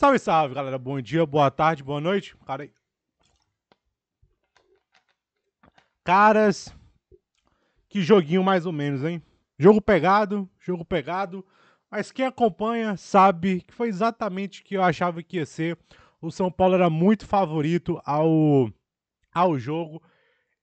Salve, salve, galera. Bom dia, boa tarde, boa noite. Cara aí. Caras, que joguinho mais ou menos, hein? Jogo pegado, jogo pegado. Mas quem acompanha sabe que foi exatamente o que eu achava que ia ser. O São Paulo era muito favorito ao, ao jogo.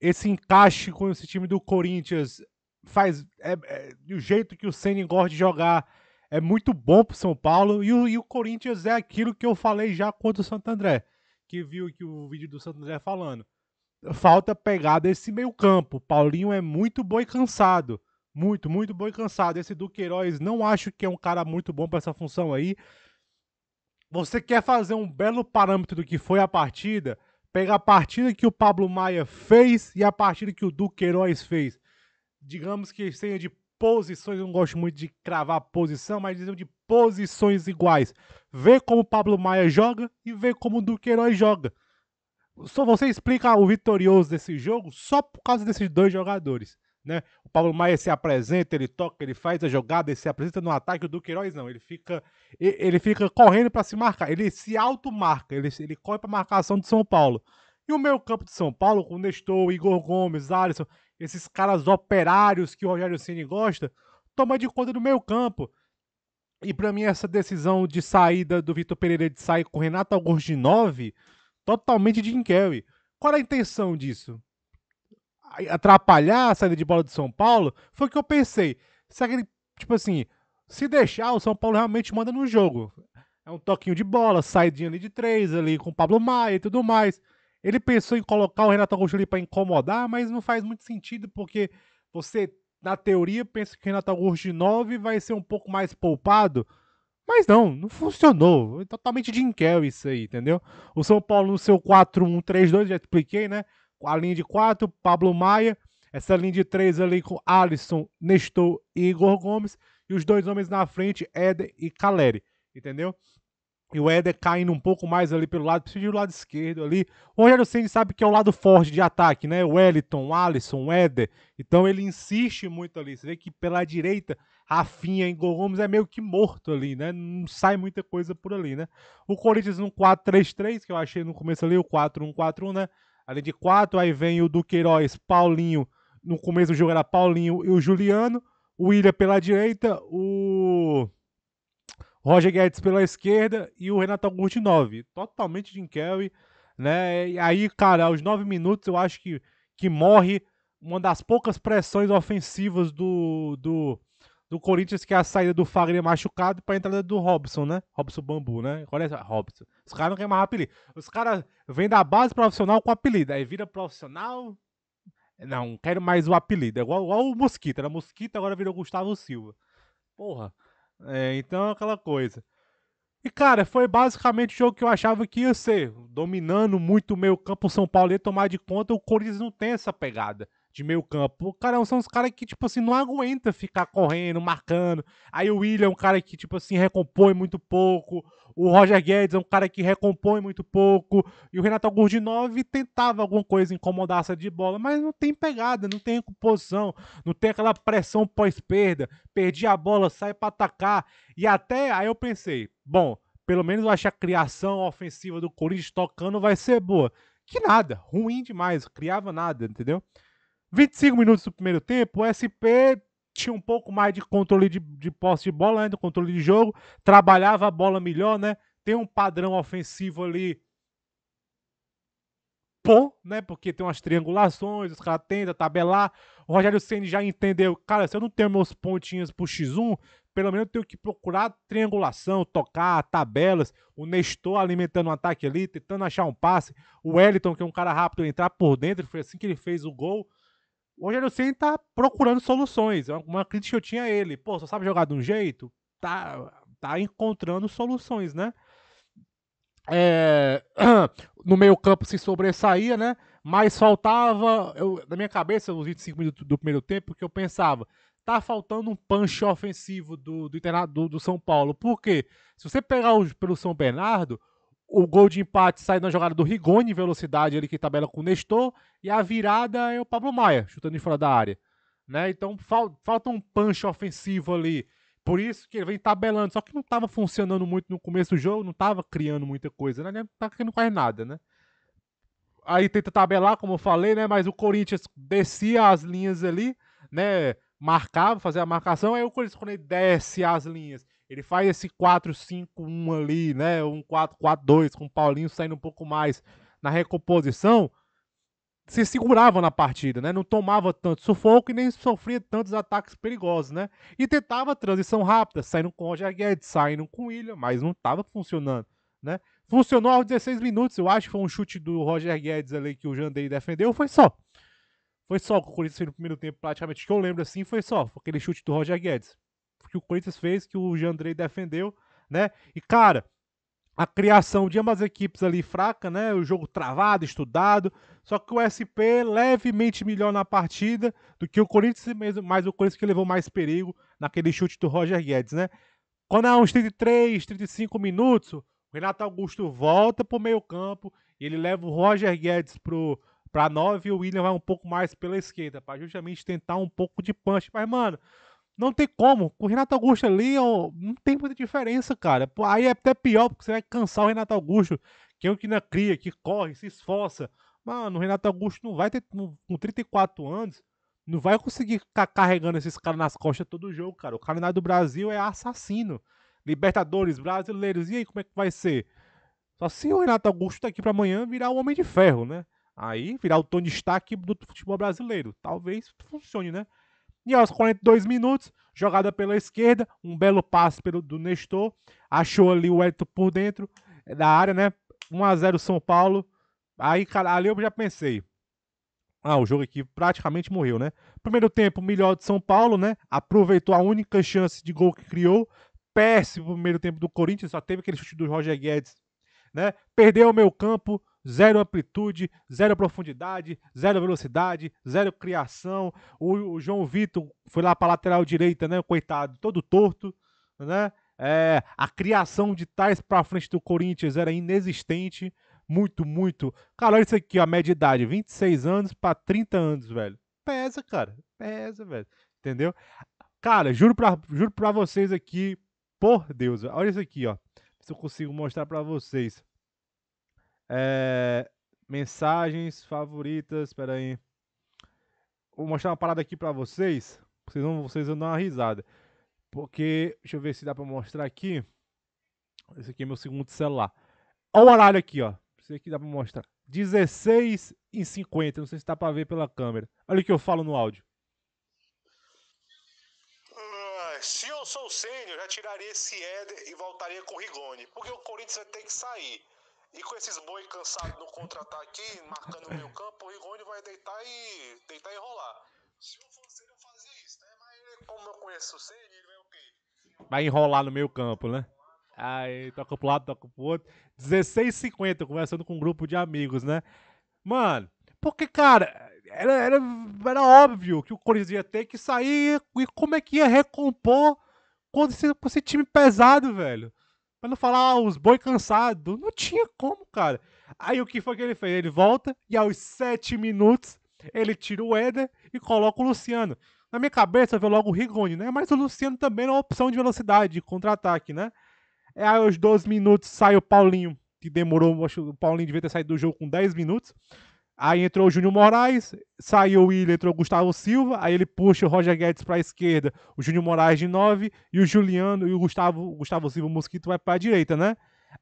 Esse encaixe com esse time do Corinthians faz. É, é, jeito que o Senna gosta de jogar é muito bom para São Paulo e o, e o Corinthians é aquilo que eu falei já contra o Santo André, que viu que o vídeo do Santo André falando. Falta pegada esse meio campo. Paulinho é muito bom e cansado. Muito, muito bom e cansado. Esse Duqueiroz não acho que é um cara muito bom para essa função aí. Você quer fazer um belo parâmetro do que foi a partida? Pega a partida que o Pablo Maia fez e a partida que o Duqueiroz fez. Digamos que seja de posições, eu não gosto muito de cravar posição, mas diziam de posições iguais. Vê como o Pablo Maia joga e vê como o Herói joga. Só você explica o vitorioso desse jogo só por causa desses dois jogadores. Né? O Pablo Maia se apresenta, ele toca, ele faz a jogada, ele se apresenta no ataque, o Duqueiroz não, ele fica ele fica correndo para se marcar, ele se automarca, ele ele corre para marcação do São Paulo. E o meio-campo de São Paulo com Nestor, Igor Gomes, Alisson, esses caras operários que o Rogério Ceni gosta, toma de conta do meio campo. E para mim essa decisão de saída do Vitor Pereira de sair com o Renato Augusto de 9, totalmente de Kelly. Qual a intenção disso? Atrapalhar a saída de bola do São Paulo? Foi o que eu pensei. Será que ele, tipo assim, se deixar, o São Paulo realmente manda no jogo. É um toquinho de bola, saidinha ali de três, ali com o Pablo Maia e tudo mais. Ele pensou em colocar o Renato Augusto ali para incomodar, mas não faz muito sentido, porque você, na teoria, pensa que o Renato Augusto de 9 vai ser um pouco mais poupado. Mas não, não funcionou. É Totalmente Jim Carrey isso aí, entendeu? O São Paulo no seu 4-1-3-2, já expliquei, né? Com A linha de 4, Pablo Maia. Essa linha de 3 ali com Alisson, Nestor e Igor Gomes. E os dois homens na frente, Éder e Caleri, entendeu? e o Éder caindo um pouco mais ali pelo lado, precisa do lado esquerdo ali. O Rogério Ceni sabe que é o lado forte de ataque, né? O Eliton, o Alisson, o Éder. Então ele insiste muito ali. Você vê que pela direita, Rafinha e Gomes é meio que morto ali, né? Não sai muita coisa por ali, né? O Corinthians no 4-3-3, que eu achei no começo ali, o 4-1-4-1, né? Ali de 4, aí vem o Duqueiroz, Paulinho. No começo do jogo era Paulinho e o Juliano. O William pela direita, o Roger Guedes pela esquerda e o Renato Augusto 9. Totalmente Jim Kelly, né? E aí, cara, aos 9 minutos eu acho que, que morre uma das poucas pressões ofensivas do, do, do Corinthians, que é a saída do Fagner machucado para a entrada do Robson, né? Robson Bambu, né? Qual é essa, Robson. Os caras não querem mais apelido. Os caras vêm da base profissional com apelido, aí vira profissional. Não, quero mais o apelido. É igual, igual o Mosquito. Era Mosquito, agora virou Gustavo Silva. Porra. É, então é aquela coisa. E, cara, foi basicamente o jogo que eu achava que ia ser. Dominando muito o meio campo, o São Paulo ia tomar de conta. O Corinthians não tem essa pegada de meio campo. O cara são os caras que, tipo assim, não aguenta ficar correndo, marcando. Aí o William é um cara que, tipo assim, recompõe muito pouco. O Roger Guedes é um cara que recompõe muito pouco. E o Renato Gurdinov tentava alguma coisa incomodar essa de bola, mas não tem pegada, não tem recomposição, não tem aquela pressão pós-perda. Perdi a bola, sai para atacar. E até aí eu pensei, bom, pelo menos eu acho a criação ofensiva do Corinthians tocando vai ser boa. Que nada, ruim demais, criava nada, entendeu? 25 minutos do primeiro tempo, o SP tinha um pouco mais de controle de, de posse de bola, né, do controle de jogo, trabalhava a bola melhor, né? Tem um padrão ofensivo ali bom, né? Porque tem umas triangulações, os caras tentam tabelar. O Rogério Ceni já entendeu, cara, se eu não tenho meus pontinhos pro X1, pelo menos eu tenho que procurar triangulação, tocar, tabelas. O Nestor alimentando o um ataque ali, tentando achar um passe. O Wellington, que é um cara rápido, entrar por dentro. Foi assim que ele fez o gol o Rogério Senna tá procurando soluções. É uma crítica que eu tinha a ele. Pô, só sabe jogar de um jeito? Tá, tá encontrando soluções, né? É, no meio campo se sobressaía, né? Mas faltava, eu, na minha cabeça, os 25 minutos do primeiro tempo, que eu pensava, tá faltando um punch ofensivo do, do do, do São Paulo. Por quê? Se você pegar o, pelo São Bernardo, o gol de empate sai na jogada do Rigoni, velocidade, ele que tabela com o Nestor, e a virada é o Pablo Maia, chutando de fora da área. Né? Então fal falta um punch ofensivo ali. Por isso que ele vem tabelando, só que não estava funcionando muito no começo do jogo, não estava criando muita coisa, né? Tá que não nada, né? Aí tenta tabelar, como eu falei, né? Mas o Corinthians descia as linhas ali, né? Marcava, fazia a marcação, aí o Corinthians quando ele desce as linhas ele faz esse 4-5-1 ali, né? Um 4-4-2, com o Paulinho saindo um pouco mais na recomposição. Se segurava na partida, né? Não tomava tanto sufoco e nem sofria tantos ataques perigosos, né? E tentava transição rápida, saindo com o Roger Guedes, saindo com o William, mas não estava funcionando, né? Funcionou aos 16 minutos, eu acho que foi um chute do Roger Guedes ali que o Jandei defendeu, foi só. Foi só que o Corinthians no primeiro tempo, praticamente, que eu lembro assim, foi só. Foi aquele chute do Roger Guedes que o Corinthians fez, que o Jandrei defendeu, né? E, cara, a criação de ambas equipes ali fraca, né? O jogo travado, estudado. Só que o SP levemente melhor na partida do que o Corinthians mesmo, mas o Corinthians que levou mais perigo naquele chute do Roger Guedes, né? Quando é uns 33, 35 minutos, o Renato Augusto volta pro meio-campo e ele leva o Roger Guedes pro para 9 e o William vai um pouco mais pela esquerda, para justamente tentar um pouco de punch. Mas, mano, não tem como. Com o Renato Augusto ali ó, é não tem muita diferença, cara. Aí é até pior, porque você vai cansar o Renato Augusto, que é o que não cria, que corre, se esforça. Mano, o Renato Augusto não vai ter, com 34 anos, não vai conseguir ficar carregando esses caras nas costas todo jogo, cara. O calendário do Brasil é assassino. Libertadores, brasileiros, e aí como é que vai ser? Só se o Renato Augusto daqui para amanhã virar o Homem de Ferro, né? Aí virar o Tony Stark do futebol brasileiro. Talvez funcione, né? E aos 42 minutos, jogada pela esquerda, um belo passe pelo, do Nestor, achou ali o Hélito por dentro eh, da área, né? 1 a 0 São Paulo. Aí, cara, ali eu já pensei. Ah, o jogo aqui praticamente morreu, né? Primeiro tempo, melhor de São Paulo, né? Aproveitou a única chance de gol que criou. Péssimo primeiro tempo do Corinthians, só teve aquele chute do Roger Guedes, né? Perdeu o meu campo, zero amplitude, zero profundidade, zero velocidade, zero criação. O, o João Vitor foi lá para lateral direita, né? Coitado, todo torto, né? É, a criação de tais para frente do Corinthians era inexistente. Muito, muito. Cara, olha isso aqui, ó, a média de idade: 26 anos para 30 anos, velho. Pesa, cara. Pesa, velho. Entendeu? Cara, juro pra, juro pra vocês aqui, por Deus, olha isso aqui, ó. Se eu consigo mostrar para vocês. É, mensagens favoritas, espera aí. Vou mostrar uma parada aqui para vocês. Vocês vão, vocês vão dar uma risada. Porque, deixa eu ver se dá para mostrar aqui. Esse aqui é meu segundo celular. Olha o horário aqui, ó. sei aqui dá para mostrar. 16 e 50. Não sei se dá para ver pela câmera. Olha o que eu falo no áudio. Ah, se eu sou o Sênior, já tiraria esse Éder e voltaria com o Rigoni. Porque o Corinthians vai ter que sair. E com esses boi cansados no contra-ataque, marcando o meio campo, o Rigoni vai deitar e deitar e rolar. Se eu fosse ele, eu fazia isso, né? Mas como eu conheço o Senna, ele vai o quê? Vai enrolar no meio campo, né? Aí toca pro lado, toca pro outro. 16h50, conversando com um grupo de amigos, né? Mano, porque, cara, era, era, era óbvio que o Corinthians ia ter que sair e como é que ia recompor quando esse, esse time pesado, velho. Não falar ah, os boi cansado, não tinha como, cara. Aí o que foi que ele fez? Ele volta e aos sete minutos ele tira o Éder e coloca o Luciano. Na minha cabeça eu logo o Rigoni, né? Mas o Luciano também é uma opção de velocidade, contra-ataque, né? É, aí aos 12 minutos sai o Paulinho, que demorou, acho que o Paulinho devia ter saído do jogo com 10 minutos. Aí entrou o Júnior Moraes, saiu o William, entrou o Gustavo Silva, aí ele puxa o Roger Guedes para a esquerda, o Júnior Moraes de 9 e o Juliano e o Gustavo, o Gustavo Silva o Mosquito vai para a direita, né?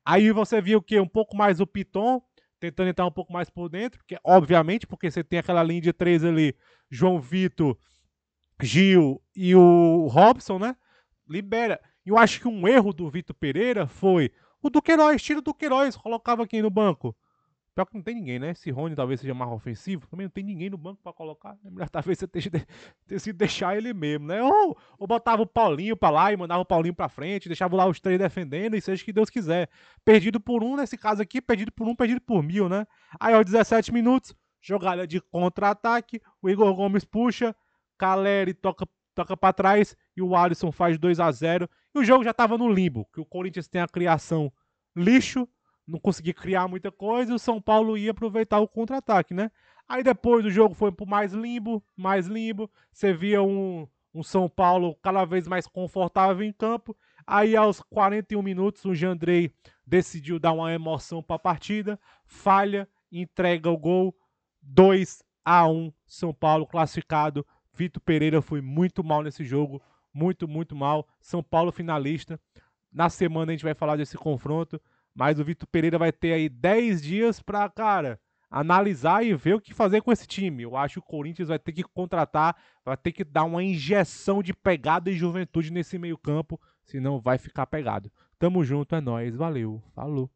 Aí você viu o quê? Um pouco mais o Piton, tentando entrar um pouco mais por dentro, porque obviamente, porque você tem aquela linha de três ali, João Vitor, Gil e o Robson, né? Libera. E eu acho que um erro do Vitor Pereira foi o Duqueiroz, tira o Duqueiroz, colocava aqui no banco. Pior que não tem ninguém, né? Se Rony talvez seja mais ofensivo, também não tem ninguém no banco para colocar. É melhor talvez você tenha sido deixar ele mesmo, né? Ou, ou botava o Paulinho para lá e mandava o Paulinho para frente, deixava lá os três defendendo e seja o que Deus quiser. Perdido por um, nesse caso aqui, perdido por um, perdido por mil, né? Aí aos 17 minutos, jogada de contra-ataque, o Igor Gomes puxa, Caleri toca toca para trás e o Alisson faz 2 a 0 E o jogo já estava no limbo, que o Corinthians tem a criação lixo não conseguia criar muita coisa e o São Paulo ia aproveitar o contra-ataque, né? Aí depois o jogo foi por mais limbo, mais limbo. Você via um, um São Paulo cada vez mais confortável em campo. Aí aos 41 minutos o Jandrei decidiu dar uma emoção para a partida, falha, entrega o gol, 2 a 1 São Paulo classificado. Vitor Pereira foi muito mal nesse jogo, muito, muito mal. São Paulo finalista. Na semana a gente vai falar desse confronto. Mas o Vitor Pereira vai ter aí 10 dias para, cara, analisar e ver o que fazer com esse time. Eu acho que o Corinthians vai ter que contratar, vai ter que dar uma injeção de pegada e juventude nesse meio-campo, senão vai ficar pegado. Tamo junto, é nóis, valeu, falou.